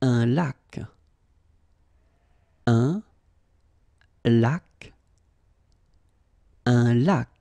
un lac. Un lac. Un lac.